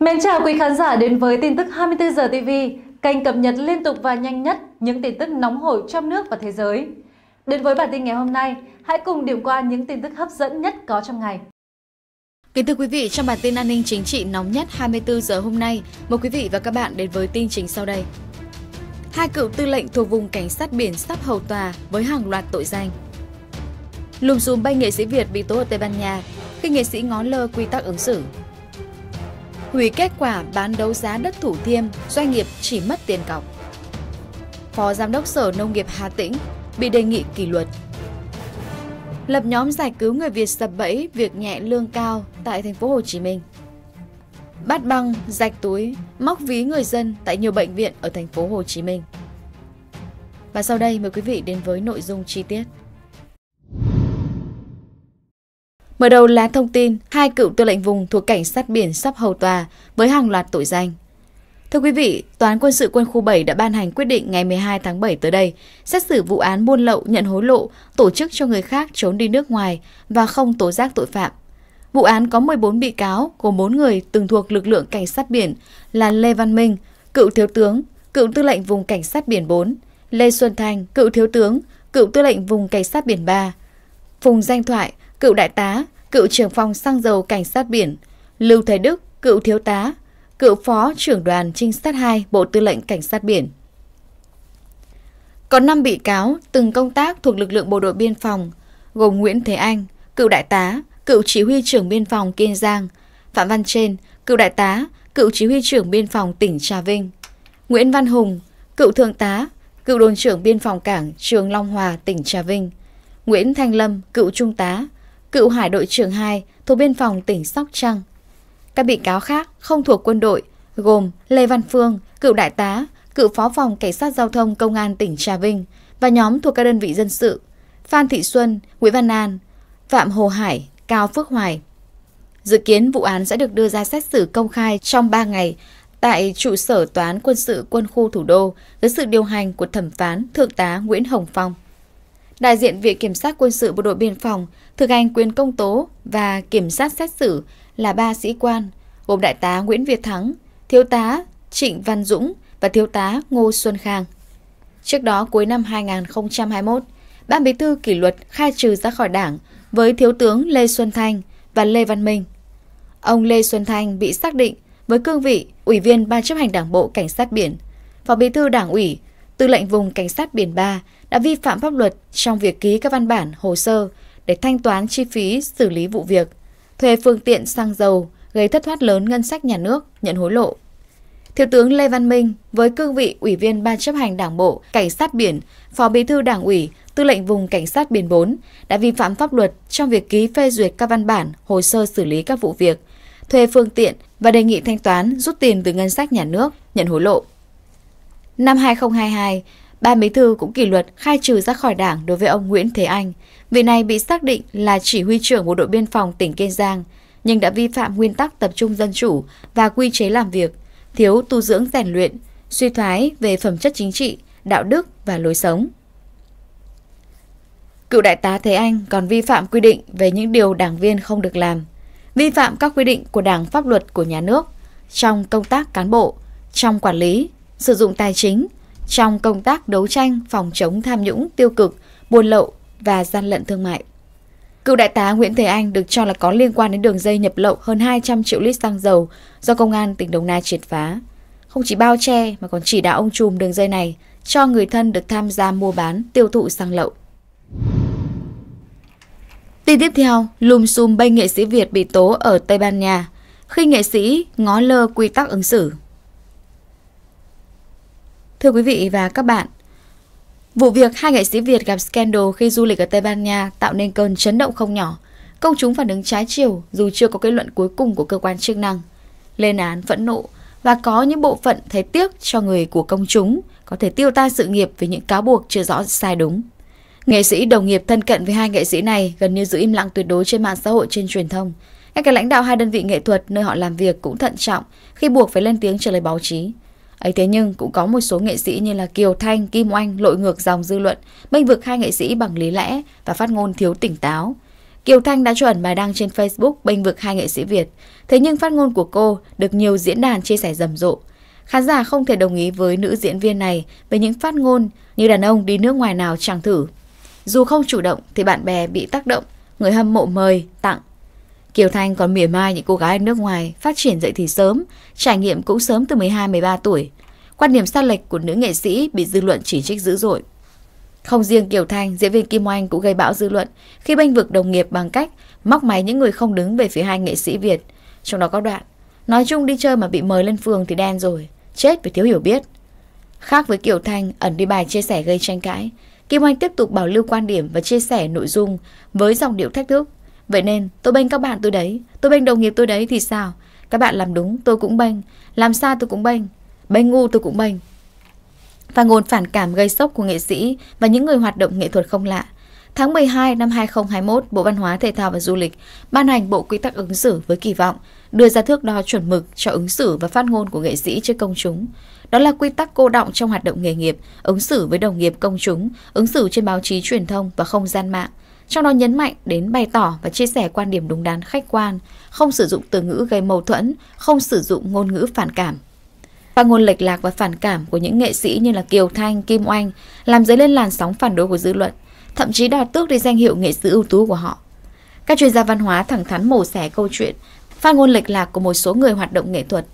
Mến chào quý khán giả đến với tin tức 24 giờ TV, kênh cập nhật liên tục và nhanh nhất những tin tức nóng hổi trong nước và thế giới. Đến với bản tin ngày hôm nay, hãy cùng điểm qua những tin tức hấp dẫn nhất có trong ngày. Kính thưa quý vị, trong bản tin an ninh chính trị nóng nhất 24 giờ hôm nay, mời quý vị và các bạn đến với tin chính sau đây. Hai cựu tư lệnh thuộc vùng cảnh sát biển sắp hầu tòa với hàng loạt tội danh. Lùm xùm bay nghệ sĩ Việt bị tố ở Tây Ban Nha khi nghệ sĩ ngó lơ quy tắc ứng xử hủy kết quả bán đấu giá đất Thủ Thiêm, doanh nghiệp chỉ mất tiền cọc. Phó Giám đốc Sở Nông nghiệp Hà Tĩnh bị đề nghị kỷ luật. Lập nhóm giải cứu người Việt sập bẫy việc nhẹ lương cao tại thành phố Hồ Chí Minh. Bắt băng, rạch túi, móc ví người dân tại nhiều bệnh viện ở thành phố Hồ Chí Minh. Và sau đây mời quý vị đến với nội dung chi tiết. Mở đầu là thông tin hai cựu tư lệnh vùng thuộc cảnh sát biển sắp hầu tòa với hàng loạt tội danh. Thưa quý vị, Tòa án quân sự quân khu 7 đã ban hành quyết định ngày 12 tháng 7 tới đây, xét xử vụ án buôn lậu, nhận hối lộ, tổ chức cho người khác trốn đi nước ngoài và không tố giác tội phạm. Vụ án có 14 bị cáo, gồm 4 người từng thuộc lực lượng cảnh sát biển là Lê Văn Minh, cựu thiếu tướng, cựu tư lệnh vùng cảnh sát biển 4, Lê Xuân Thành, cựu thiếu tướng, cựu tư lệnh vùng cảnh sát biển 3, Phùng Danh Thoại, cựu đại tá, cựu trưởng phòng xăng dầu cảnh sát biển, Lưu Thái Đức, cựu thiếu tá, cựu phó trưởng đoàn trinh sát 2 Bộ Tư lệnh Cảnh sát biển. Có 5 bị cáo từng công tác thuộc lực lượng bộ đội biên phòng, gồm Nguyễn Thế Anh, cựu đại tá, cựu chỉ huy trưởng biên phòng Kiên Giang, Phạm Văn Trên, cựu đại tá, cựu chỉ huy trưởng biên phòng tỉnh Trà Vinh, Nguyễn Văn Hùng, cựu thượng tá, cựu đồn trưởng biên phòng cảng Trường Long Hòa, tỉnh Trà Vinh, Nguyễn Thanh Lâm, cựu trung tá, cựu hải đội trưởng 2 thuộc biên phòng tỉnh Sóc Trăng. Các bị cáo khác không thuộc quân đội gồm Lê Văn Phương, cựu đại tá, cựu phó phòng cảnh sát giao thông công an tỉnh Trà Vinh và nhóm thuộc các đơn vị dân sự Phan Thị Xuân, Nguyễn Văn An, Phạm Hồ Hải, Cao Phước Hoài. Dự kiến vụ án sẽ được đưa ra xét xử công khai trong 3 ngày tại trụ sở Toán quân sự quân khu thủ đô dưới sự điều hành của thẩm phán Thượng tá Nguyễn Hồng Phong đại diện Viện Kiểm sát Quân sự Bộ đội Biên phòng thực hành quyền công tố và kiểm sát xét xử là ba sĩ quan, gồm Đại tá Nguyễn Việt Thắng, Thiếu tá Trịnh Văn Dũng và Thiếu tá Ngô Xuân Khang. Trước đó cuối năm 2021, Ban Bí thư kỷ luật khai trừ ra khỏi đảng với Thiếu tướng Lê Xuân Thanh và Lê Văn Minh. Ông Lê Xuân Thanh bị xác định với cương vị Ủy viên Ban chấp hành Đảng bộ Cảnh sát biển, Phó Bí thư Đảng ủy, Tư lệnh vùng Cảnh sát Biển 3 đã vi phạm pháp luật trong việc ký các văn bản, hồ sơ để thanh toán chi phí xử lý vụ việc, thuê phương tiện xăng dầu, gây thất thoát lớn ngân sách nhà nước, nhận hối lộ. Thiếu tướng Lê Văn Minh với cương vị Ủy viên Ban chấp hành Đảng bộ Cảnh sát biển, Phó Bí thư Đảng ủy, Tư lệnh vùng Cảnh sát biển 4 đã vi phạm pháp luật trong việc ký phê duyệt các văn bản, hồ sơ xử lý các vụ việc, thuê phương tiện và đề nghị thanh toán rút tiền từ ngân sách nhà nước, nhận hối lộ. Năm 2022, Ban Bí thư cũng kỷ luật khai trừ ra khỏi đảng đối với ông Nguyễn Thế Anh, vị này bị xác định là chỉ huy trưởng bộ đội biên phòng tỉnh Kiên Giang, nhưng đã vi phạm nguyên tắc tập trung dân chủ và quy chế làm việc, thiếu tu dưỡng rèn luyện, suy thoái về phẩm chất chính trị, đạo đức và lối sống. Cựu đại tá Thế Anh còn vi phạm quy định về những điều đảng viên không được làm, vi phạm các quy định của đảng pháp luật của nhà nước trong công tác cán bộ, trong quản lý, sử dụng tài chính trong công tác đấu tranh phòng chống tham nhũng tiêu cực, buôn lậu và gian lận thương mại. Cựu đại tá Nguyễn Thế Anh được cho là có liên quan đến đường dây nhập lậu hơn 200 triệu lít xăng dầu do công an tỉnh Đồng Nai triệt phá. Không chỉ bao che mà còn chỉ đạo ông trùm đường dây này cho người thân được tham gia mua bán, tiêu thụ xăng lậu. Tin tiếp theo, lùm xùm bay nghệ sĩ Việt bị tố ở Tây Ban Nha khi nghệ sĩ ngó lơ quy tắc ứng xử. Thưa quý vị và các bạn, vụ việc hai nghệ sĩ Việt gặp scandal khi du lịch ở Tây Ban Nha tạo nên cơn chấn động không nhỏ. Công chúng phản ứng trái chiều dù chưa có kết luận cuối cùng của cơ quan chức năng. Lên án, phẫn nộ và có những bộ phận thấy tiếc cho người của công chúng có thể tiêu tan sự nghiệp vì những cáo buộc chưa rõ sai đúng. Nghệ sĩ đồng nghiệp thân cận với hai nghệ sĩ này gần như giữ im lặng tuyệt đối trên mạng xã hội trên truyền thông. Ngay cả lãnh đạo hai đơn vị nghệ thuật nơi họ làm việc cũng thận trọng khi buộc phải lên tiếng trả lời báo chí ấy thế nhưng cũng có một số nghệ sĩ như là Kiều Thanh, Kim Oanh lội ngược dòng dư luận, bênh vực hai nghệ sĩ bằng lý lẽ và phát ngôn thiếu tỉnh táo. Kiều Thanh đã chuẩn bài đăng trên Facebook bênh vực hai nghệ sĩ Việt, thế nhưng phát ngôn của cô được nhiều diễn đàn chia sẻ rầm rộ. Khán giả không thể đồng ý với nữ diễn viên này về những phát ngôn như đàn ông đi nước ngoài nào chẳng thử. Dù không chủ động thì bạn bè bị tác động, người hâm mộ mời, tặng Kiều Thanh còn mỉa mai những cô gái ở nước ngoài phát triển dậy thì sớm, trải nghiệm cũng sớm từ 12-13 tuổi. Quan điểm xa lệch của nữ nghệ sĩ bị dư luận chỉ trích dữ dội. Không riêng Kiều Thanh, diễn viên Kim Oanh cũng gây bão dư luận khi bênh vực đồng nghiệp bằng cách móc máy những người không đứng về phía hai nghệ sĩ Việt. Trong đó có đoạn, nói chung đi chơi mà bị mời lên phường thì đen rồi, chết vì thiếu hiểu biết. Khác với Kiều Thanh, ẩn đi bài chia sẻ gây tranh cãi, Kim Oanh tiếp tục bảo lưu quan điểm và chia sẻ nội dung với dòng điệu thách thức Vậy nên tôi bênh các bạn tôi đấy Tôi bênh đồng nghiệp tôi đấy thì sao Các bạn làm đúng tôi cũng bênh Làm sai tôi cũng bênh Bênh ngu tôi cũng bênh Và nguồn phản cảm gây sốc của nghệ sĩ Và những người hoạt động nghệ thuật không lạ Tháng 12 năm 2021, Bộ Văn hóa, Thể thao và Du lịch ban hành Bộ Quy tắc ứng xử với kỳ vọng đưa ra thước đo chuẩn mực cho ứng xử và phát ngôn của nghệ sĩ trước công chúng. Đó là quy tắc cô động trong hoạt động nghề nghiệp, ứng xử với đồng nghiệp công chúng, ứng xử trên báo chí truyền thông và không gian mạng, trong đó nhấn mạnh đến bày tỏ và chia sẻ quan điểm đúng đắn khách quan, không sử dụng từ ngữ gây mâu thuẫn, không sử dụng ngôn ngữ phản cảm. Phát ngôn lệch lạc và phản cảm của những nghệ sĩ như là Kiều Thanh, Kim Oanh làm dấy lên làn sóng phản đối của dư luận, thậm chí đòi tước đi danh hiệu nghệ sĩ ưu tú của họ. Các chuyên gia văn hóa thẳng thắn mổ xẻ câu chuyện, phát ngôn lệch lạc của một số người hoạt động nghệ thuật.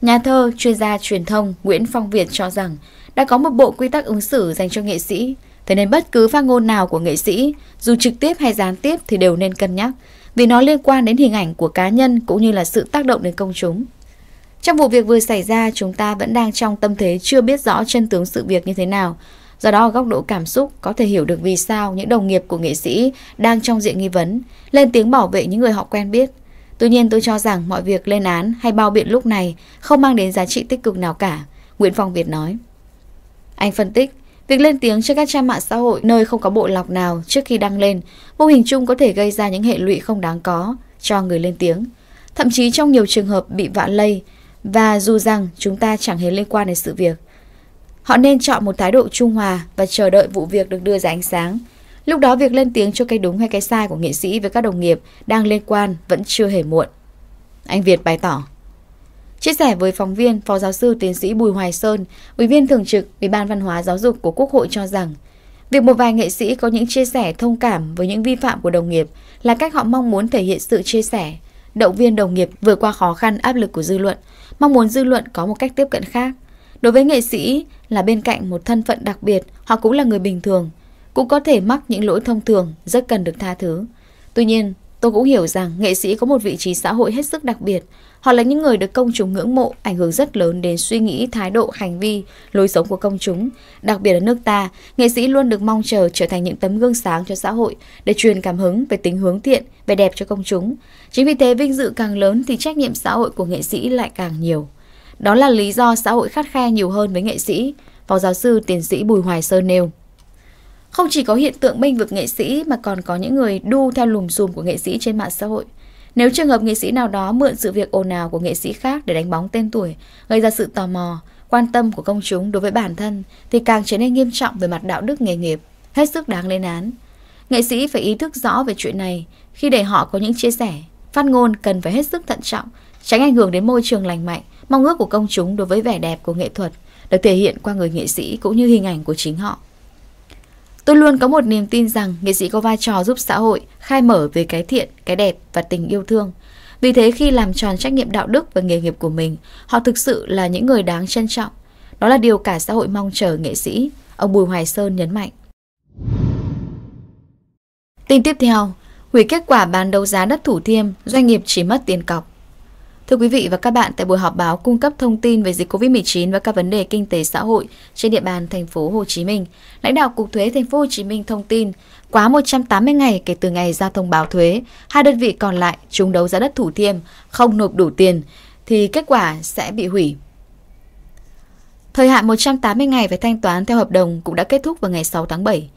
Nhà thơ, chuyên gia truyền thông Nguyễn Phong Việt cho rằng đã có một bộ quy tắc ứng xử dành cho nghệ sĩ, Thế nên bất cứ phát ngôn nào của nghệ sĩ, dù trực tiếp hay gián tiếp thì đều nên cân nhắc, vì nó liên quan đến hình ảnh của cá nhân cũng như là sự tác động đến công chúng. Trong vụ việc vừa xảy ra, chúng ta vẫn đang trong tâm thế chưa biết rõ chân tướng sự việc như thế nào. Do đó, ở góc độ cảm xúc, có thể hiểu được vì sao những đồng nghiệp của nghệ sĩ đang trong diện nghi vấn, lên tiếng bảo vệ những người họ quen biết. Tuy nhiên, tôi cho rằng mọi việc lên án hay bao biện lúc này không mang đến giá trị tích cực nào cả, Nguyễn Phong Việt nói. Anh phân tích, Việc lên tiếng trên các trang mạng xã hội nơi không có bộ lọc nào trước khi đăng lên, mô hình chung có thể gây ra những hệ lụy không đáng có cho người lên tiếng. Thậm chí trong nhiều trường hợp bị vạ lây, và dù rằng chúng ta chẳng hề liên quan đến sự việc. Họ nên chọn một thái độ trung hòa và chờ đợi vụ việc được đưa ra ánh sáng. Lúc đó việc lên tiếng cho cái đúng hay cái sai của nghệ sĩ với các đồng nghiệp đang liên quan vẫn chưa hề muộn. Anh Việt bày tỏ. Chia sẻ với phóng viên, Phó giáo sư tiến sĩ Bùi Hoài Sơn, Ủy viên thường trực Ủy ban Văn hóa Giáo dục của Quốc hội cho rằng, việc một vài nghệ sĩ có những chia sẻ thông cảm với những vi phạm của đồng nghiệp là cách họ mong muốn thể hiện sự chia sẻ, động viên đồng nghiệp vượt qua khó khăn áp lực của dư luận, mong muốn dư luận có một cách tiếp cận khác. Đối với nghệ sĩ là bên cạnh một thân phận đặc biệt, họ cũng là người bình thường, cũng có thể mắc những lỗi thông thường rất cần được tha thứ. Tuy nhiên, Tôi cũng hiểu rằng nghệ sĩ có một vị trí xã hội hết sức đặc biệt. Họ là những người được công chúng ngưỡng mộ, ảnh hưởng rất lớn đến suy nghĩ, thái độ, hành vi, lối sống của công chúng. Đặc biệt ở nước ta, nghệ sĩ luôn được mong chờ trở thành những tấm gương sáng cho xã hội để truyền cảm hứng về tính hướng thiện, về đẹp cho công chúng. Chính vì thế vinh dự càng lớn thì trách nhiệm xã hội của nghệ sĩ lại càng nhiều. Đó là lý do xã hội khắt khe nhiều hơn với nghệ sĩ, Phó giáo sư tiến sĩ Bùi Hoài Sơn nêu. Không chỉ có hiện tượng bênh vực nghệ sĩ mà còn có những người đu theo lùm xùm của nghệ sĩ trên mạng xã hội. Nếu trường hợp nghệ sĩ nào đó mượn sự việc ồn ào của nghệ sĩ khác để đánh bóng tên tuổi, gây ra sự tò mò, quan tâm của công chúng đối với bản thân thì càng trở nên nghiêm trọng về mặt đạo đức nghề nghiệp, hết sức đáng lên án. Nghệ sĩ phải ý thức rõ về chuyện này khi để họ có những chia sẻ, phát ngôn cần phải hết sức thận trọng, tránh ảnh hưởng đến môi trường lành mạnh, mong ước của công chúng đối với vẻ đẹp của nghệ thuật được thể hiện qua người nghệ sĩ cũng như hình ảnh của chính họ. Tôi luôn có một niềm tin rằng nghệ sĩ có vai trò giúp xã hội khai mở về cái thiện, cái đẹp và tình yêu thương. Vì thế khi làm tròn trách nhiệm đạo đức và nghề nghiệp của mình, họ thực sự là những người đáng trân trọng. Đó là điều cả xã hội mong chờ nghệ sĩ, ông Bùi Hoài Sơn nhấn mạnh. Tin tiếp theo, hủy kết quả bán đấu giá đất Thủ Thiêm, doanh nghiệp chỉ mất tiền cọc. Thưa quý vị và các bạn, tại buổi họp báo cung cấp thông tin về dịch COVID-19 và các vấn đề kinh tế xã hội trên địa bàn thành phố Hồ Chí Minh, lãnh đạo Cục Thuế thành phố Hồ Chí Minh thông tin, quá 180 ngày kể từ ngày ra thông báo thuế, hai đơn vị còn lại trúng đấu giá đất Thủ Thiêm không nộp đủ tiền thì kết quả sẽ bị hủy. Thời hạn 180 ngày về thanh toán theo hợp đồng cũng đã kết thúc vào ngày 6 tháng 7.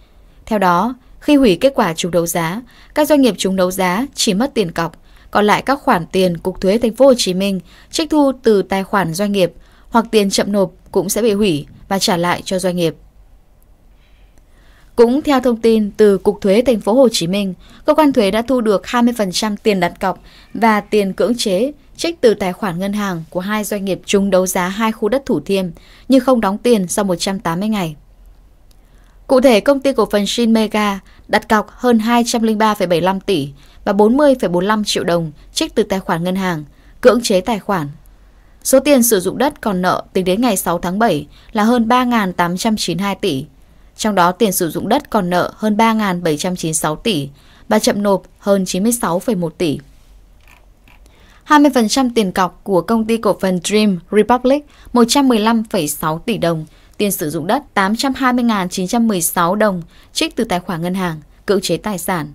Theo đó, khi hủy kết quả trúng đấu giá, các doanh nghiệp trúng đấu giá chỉ mất tiền cọc còn lại các khoản tiền Cục Thuế Thành phố Hồ Chí Minh trích thu từ tài khoản doanh nghiệp hoặc tiền chậm nộp cũng sẽ bị hủy và trả lại cho doanh nghiệp. Cũng theo thông tin từ Cục Thuế Thành phố Hồ Chí Minh, cơ quan thuế đã thu được 20% tiền đặt cọc và tiền cưỡng chế trích từ tài khoản ngân hàng của hai doanh nghiệp chung đấu giá hai khu đất Thủ Thiêm nhưng không đóng tiền sau 180 ngày. Cụ thể, công ty cổ phần Shin Mega đặt cọc hơn 203,75 tỷ và 40,45 triệu đồng trích từ tài khoản ngân hàng, cưỡng chế tài khoản. Số tiền sử dụng đất còn nợ tính đến ngày 6 tháng 7 là hơn 3.892 tỷ. Trong đó tiền sử dụng đất còn nợ hơn 3.796 tỷ và chậm nộp hơn 96,1 tỷ. 20% tiền cọc của công ty cổ phần Dream Republic 115,6 tỷ đồng tiền sử dụng đất 820.916 đồng trích từ tài khoản ngân hàng, cưỡng chế tài sản.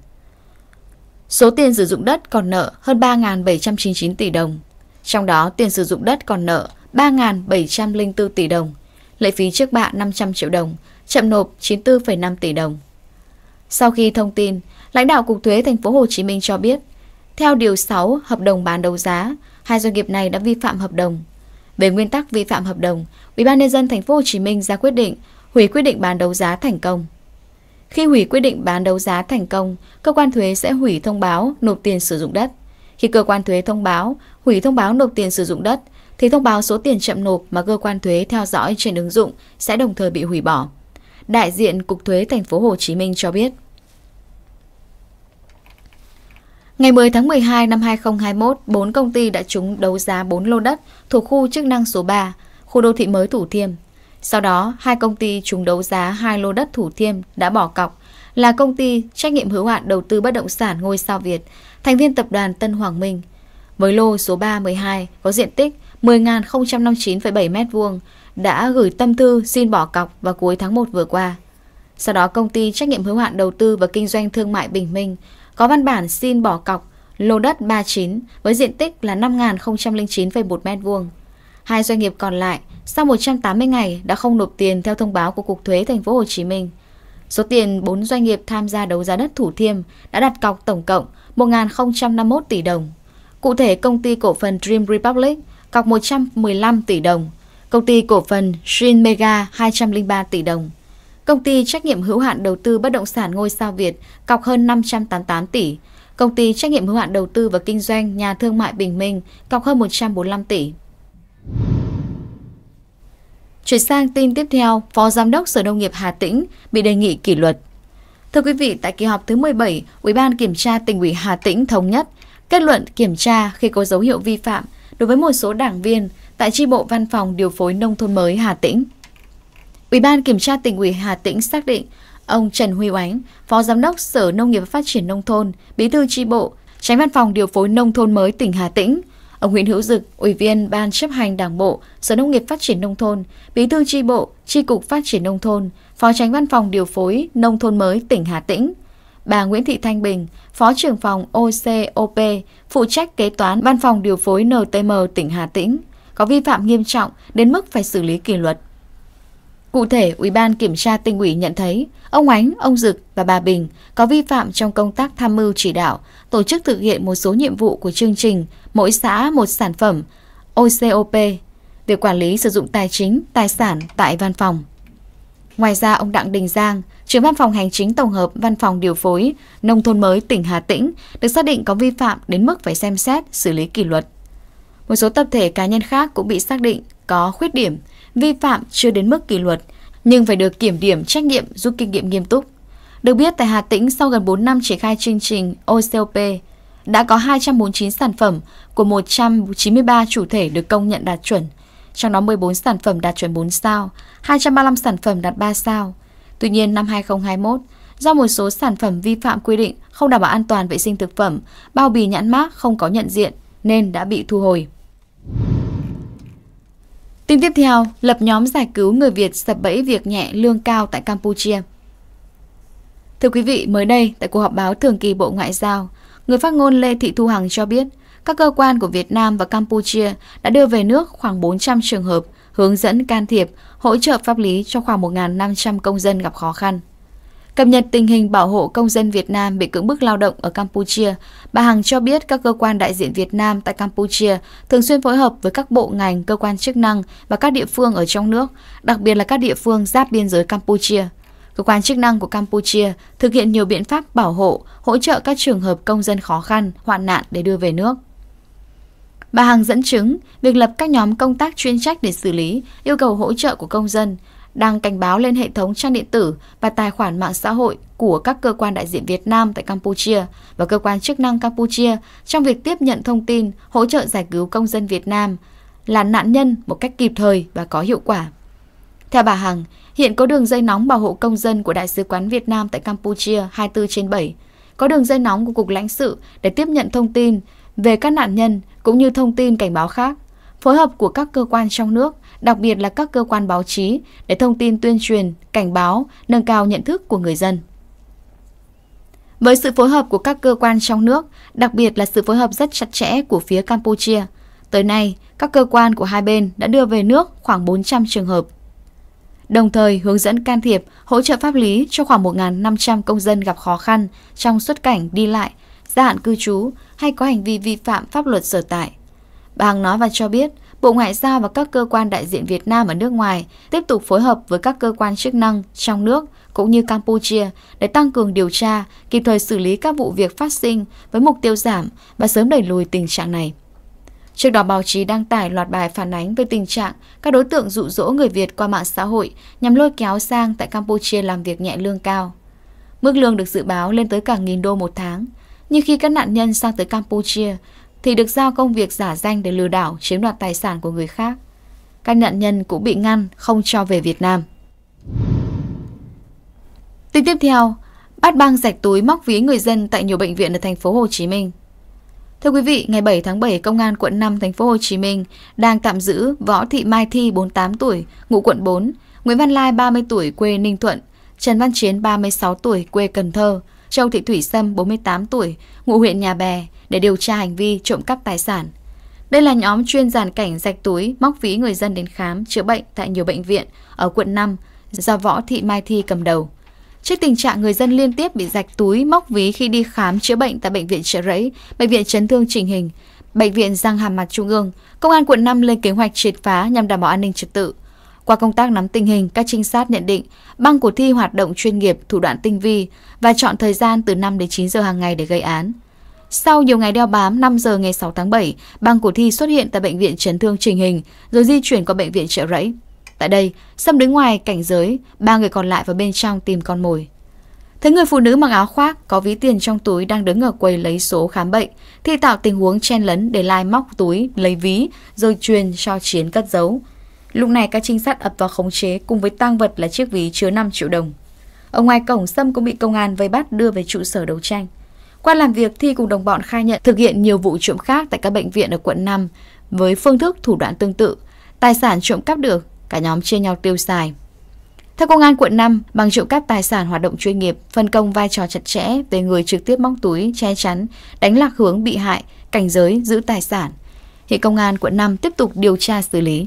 Số tiền sử dụng đất còn nợ hơn 3.799 tỷ đồng. Trong đó, tiền sử dụng đất còn nợ 3.704 tỷ đồng, lệ phí trước bạ 500 triệu đồng, chậm nộp 94,5 tỷ đồng. Sau khi thông tin, lãnh đạo Cục Thuế Thành phố Hồ Chí Minh cho biết, theo Điều 6 Hợp đồng bán đấu giá, hai doanh nghiệp này đã vi phạm hợp đồng, về nguyên tắc vi phạm hợp đồng, ủy ban UBND thành phố Hồ Chí Minh ra quyết định hủy quyết định bán đấu giá thành công. Khi hủy quyết định bán đấu giá thành công, cơ quan thuế sẽ hủy thông báo nộp tiền sử dụng đất. Khi cơ quan thuế thông báo hủy thông báo nộp tiền sử dụng đất thì thông báo số tiền chậm nộp mà cơ quan thuế theo dõi trên ứng dụng sẽ đồng thời bị hủy bỏ. Đại diện Cục Thuế thành phố Hồ Chí Minh cho biết, Ngày 10 tháng 12 năm 2021, bốn công ty đã trúng đấu giá 4 lô đất thuộc khu chức năng số 3, khu đô thị mới Thủ Thiêm. Sau đó, hai công ty trúng đấu giá hai lô đất Thủ Thiêm đã bỏ cọc là công ty trách nhiệm hữu hạn đầu tư bất động sản Ngôi Sao Việt, thành viên tập đoàn Tân Hoàng Minh. Với lô số 312 có diện tích 10.059,7 m2 đã gửi tâm thư xin bỏ cọc vào cuối tháng 1 vừa qua. Sau đó công ty trách nhiệm hữu hạn đầu tư và kinh doanh thương mại Bình Minh có văn bản xin bỏ cọc lô đất 39 với diện tích là 5.009,1 m2. Hai doanh nghiệp còn lại sau 180 ngày đã không nộp tiền theo thông báo của Cục Thuế Thành phố Hồ Chí Minh. Số tiền bốn doanh nghiệp tham gia đấu giá đất Thủ Thiêm đã đặt cọc tổng cộng 1.051 tỷ đồng. Cụ thể, công ty cổ phần Dream Republic cọc 115 tỷ đồng, công ty cổ phần Shin Mega 203 tỷ đồng. Công ty trách nhiệm hữu hạn đầu tư bất động sản ngôi sao Việt cọc hơn 588 tỷ. Công ty trách nhiệm hữu hạn đầu tư và kinh doanh nhà thương mại Bình Minh cọc hơn 145 tỷ. Chuyển sang tin tiếp theo, Phó Giám đốc Sở Nông nghiệp Hà Tĩnh bị đề nghị kỷ luật. Thưa quý vị, tại kỳ họp thứ 17, Ủy ban Kiểm tra tỉnh ủy Hà Tĩnh thống nhất kết luận kiểm tra khi có dấu hiệu vi phạm đối với một số đảng viên tại tri bộ văn phòng điều phối nông thôn mới Hà Tĩnh. Ủy ban kiểm tra tỉnh ủy Hà Tĩnh xác định ông Trần Huy Oánh, Phó Giám đốc Sở Nông nghiệp và Phát triển Nông thôn, Bí thư tri bộ, Tránh Văn phòng Điều phối Nông thôn mới tỉnh Hà Tĩnh, ông Nguyễn Hữu Dực, Ủy viên Ban chấp hành Đảng bộ, Sở Nông nghiệp Phát triển Nông thôn, Bí thư tri bộ, Tri cục Phát triển Nông thôn, Phó Tránh Văn phòng Điều phối Nông thôn mới tỉnh Hà Tĩnh, bà Nguyễn Thị Thanh Bình, Phó trưởng phòng OCOP, phụ trách kế toán Văn phòng Điều phối NTM tỉnh Hà Tĩnh, có vi phạm nghiêm trọng đến mức phải xử lý kỷ luật. Cụ thể, Ủy ban Kiểm tra tỉnh ủy nhận thấy ông Ánh, ông Dực và bà Bình có vi phạm trong công tác tham mưu chỉ đạo, tổ chức thực hiện một số nhiệm vụ của chương trình Mỗi xã một sản phẩm OCOP, việc quản lý sử dụng tài chính, tài sản tại văn phòng. Ngoài ra, ông Đặng Đình Giang, trưởng văn phòng hành chính tổng hợp văn phòng điều phối nông thôn mới tỉnh Hà Tĩnh được xác định có vi phạm đến mức phải xem xét xử lý kỷ luật. Một số tập thể cá nhân khác cũng bị xác định có khuyết điểm – vi phạm chưa đến mức kỷ luật, nhưng phải được kiểm điểm trách nhiệm giúp kinh nghiệm nghiêm túc. Được biết, tại Hà Tĩnh, sau gần 4 năm triển khai chương trình OCOP, đã có 249 sản phẩm của 193 chủ thể được công nhận đạt chuẩn, trong đó 14 sản phẩm đạt chuẩn 4 sao, 235 sản phẩm đạt 3 sao. Tuy nhiên, năm 2021, do một số sản phẩm vi phạm quy định không đảm bảo an toàn vệ sinh thực phẩm, bao bì nhãn mác không có nhận diện nên đã bị thu hồi. Tin tiếp theo, lập nhóm giải cứu người Việt sập bẫy việc nhẹ lương cao tại Campuchia. Thưa quý vị, mới đây, tại cuộc họp báo thường kỳ Bộ Ngoại giao, người phát ngôn Lê Thị Thu Hằng cho biết, các cơ quan của Việt Nam và Campuchia đã đưa về nước khoảng 400 trường hợp, hướng dẫn can thiệp, hỗ trợ pháp lý cho khoảng 1.500 công dân gặp khó khăn. Cập nhật tình hình bảo hộ công dân Việt Nam bị cưỡng bức lao động ở Campuchia, bà Hằng cho biết các cơ quan đại diện Việt Nam tại Campuchia thường xuyên phối hợp với các bộ ngành, cơ quan chức năng và các địa phương ở trong nước, đặc biệt là các địa phương giáp biên giới Campuchia. Cơ quan chức năng của Campuchia thực hiện nhiều biện pháp bảo hộ, hỗ trợ các trường hợp công dân khó khăn, hoạn nạn để đưa về nước. Bà Hằng dẫn chứng, việc lập các nhóm công tác chuyên trách để xử lý yêu cầu hỗ trợ của công dân đang cảnh báo lên hệ thống trang điện tử và tài khoản mạng xã hội của các cơ quan đại diện Việt Nam tại Campuchia và cơ quan chức năng Campuchia trong việc tiếp nhận thông tin, hỗ trợ giải cứu công dân Việt Nam là nạn nhân một cách kịp thời và có hiệu quả. Theo bà Hằng, hiện có đường dây nóng bảo hộ công dân của Đại sứ quán Việt Nam tại Campuchia 24 trên 7, có đường dây nóng của Cục lãnh sự để tiếp nhận thông tin về các nạn nhân cũng như thông tin cảnh báo khác, phối hợp của các cơ quan trong nước đặc biệt là các cơ quan báo chí để thông tin tuyên truyền, cảnh báo, nâng cao nhận thức của người dân. Với sự phối hợp của các cơ quan trong nước, đặc biệt là sự phối hợp rất chặt chẽ của phía Campuchia, tới nay các cơ quan của hai bên đã đưa về nước khoảng 400 trường hợp. Đồng thời hướng dẫn can thiệp, hỗ trợ pháp lý cho khoảng 1.500 công dân gặp khó khăn trong xuất cảnh đi lại, gia hạn cư trú hay có hành vi vi phạm pháp luật sở tại. Bà Hằng nói và cho biết, Bộ Ngoại giao và các cơ quan đại diện Việt Nam ở nước ngoài tiếp tục phối hợp với các cơ quan chức năng trong nước cũng như Campuchia để tăng cường điều tra, kịp thời xử lý các vụ việc phát sinh với mục tiêu giảm và sớm đẩy lùi tình trạng này. Trước đó báo chí đăng tải loạt bài phản ánh về tình trạng các đối tượng dụ dỗ người Việt qua mạng xã hội nhằm lôi kéo sang tại Campuchia làm việc nhẹ lương cao. Mức lương được dự báo lên tới cả nghìn đô một tháng. Nhưng khi các nạn nhân sang tới Campuchia, thì được giao công việc giả danh để lừa đảo chiếm đoạt tài sản của người khác. Các nạn nhân cũng bị ngăn không cho về Việt Nam. Tin tiếp theo, bắt băng rạch túi móc ví người dân tại nhiều bệnh viện ở thành phố Hồ Chí Minh. Thưa quý vị, ngày 7 tháng 7, Công an quận 5 thành phố Hồ Chí Minh đang tạm giữ Võ Thị Mai Thi 48 tuổi, ngụ quận 4, Nguyễn Văn Lai 30 tuổi quê Ninh Thuận, Trần Văn Chiến 36 tuổi quê Cần Thơ, Châu Thị Thủy Sâm, 48 tuổi, ngụ huyện Nhà Bè, để điều tra hành vi trộm cắp tài sản. Đây là nhóm chuyên giàn cảnh rạch túi, móc ví người dân đến khám, chữa bệnh tại nhiều bệnh viện ở quận 5, do Võ Thị Mai Thi cầm đầu. Trước tình trạng người dân liên tiếp bị rạch túi, móc ví khi đi khám chữa bệnh tại bệnh viện Trợ Rẫy, bệnh viện chấn thương chỉnh hình, bệnh viện Giang Hàm Mặt Trung ương, công an quận 5 lên kế hoạch triệt phá nhằm đảm bảo an ninh trật tự. Qua công tác nắm tình hình, các trinh sát nhận định băng của Thi hoạt động chuyên nghiệp, thủ đoạn tinh vi và chọn thời gian từ 5 đến 9 giờ hàng ngày để gây án. Sau nhiều ngày đeo bám, 5 giờ ngày 6 tháng 7, băng của Thi xuất hiện tại bệnh viện chấn thương trình hình rồi di chuyển qua bệnh viện trợ rẫy. Tại đây, Sâm đứng ngoài cảnh giới, ba người còn lại vào bên trong tìm con mồi. Thấy người phụ nữ mặc áo khoác, có ví tiền trong túi đang đứng ở quầy lấy số khám bệnh, thi tạo tình huống chen lấn để lai móc túi, lấy ví, rồi truyền cho Chiến cất giấu. Lúc này các trinh sát ập vào khống chế cùng với tang vật là chiếc ví chứa 5 triệu đồng. Ở ngoài cổng Sâm cũng bị công an vây bắt đưa về trụ sở đấu tranh. Qua làm việc Thi cùng đồng bọn khai nhận thực hiện nhiều vụ trộm khác tại các bệnh viện ở quận 5 với phương thức thủ đoạn tương tự. Tài sản trộm cắp được, cả nhóm chia nhau tiêu xài. Theo công an quận 5, bằng trộm cắp tài sản hoạt động chuyên nghiệp, phân công vai trò chặt chẽ về người trực tiếp móc túi, che chắn, đánh lạc hướng bị hại, cảnh giới, giữ tài sản. Hiện công an quận 5 tiếp tục điều tra xử lý.